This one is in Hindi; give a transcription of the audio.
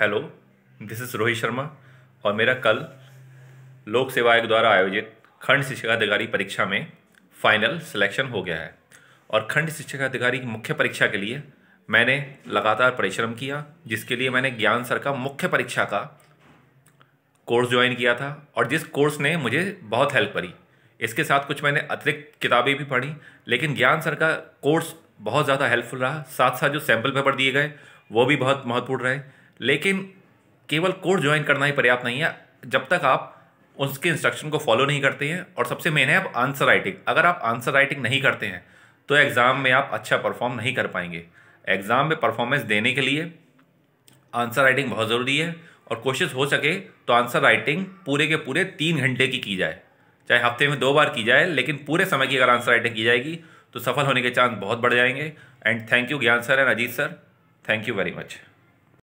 hello this is Rohit Sharma और मेरा कल लोक सेवा आयोग द्वारा आयोजित खंड शिक्षक अधिकारी परीक्षा में फाइनल सिलेक्शन हो गया है और खंड शिक्षक अधिकारी की मुख्य परीक्षा के लिए मैंने लगातार परिश्रम किया जिसके लिए मैंने ज्ञान सर का मुख्य परीक्षा का कोर्स ज्वाइन किया था और जिस कोर्स ने मुझे बहुत हेल्प करी इसके साथ कुछ मैंने अतिरिक्त किताबें भी पढ़ी लेकिन ज्ञान सर का कोर्स बहुत ज़्यादा हेल्पफुल रहा साथ साथ जो सैम्पल पेपर दिए गए वो भी बहुत महत्वपूर्ण रहे लेकिन केवल कोर्स ज्वाइन करना ही पर्याप्त नहीं है जब तक आप उसके इंस्ट्रक्शन को फॉलो नहीं करते हैं और सबसे मेन है आप आंसर राइटिंग अगर आप आंसर राइटिंग नहीं करते हैं तो एग्ज़ाम में आप अच्छा परफॉर्म नहीं कर पाएंगे एग्ज़ाम में परफॉर्मेंस देने के लिए आंसर राइटिंग बहुत ज़रूरी है और कोशिश हो सके तो आंसर राइटिंग पूरे के पूरे तीन घंटे की की जाए चाहे हफ्ते में दो बार की जाए लेकिन पूरे समय की अगर आंसर राइटिंग की जाएगी तो सफल होने के चांस बहुत बढ़ जाएंगे and thank you Gyan sir and Ajit sir thank you very much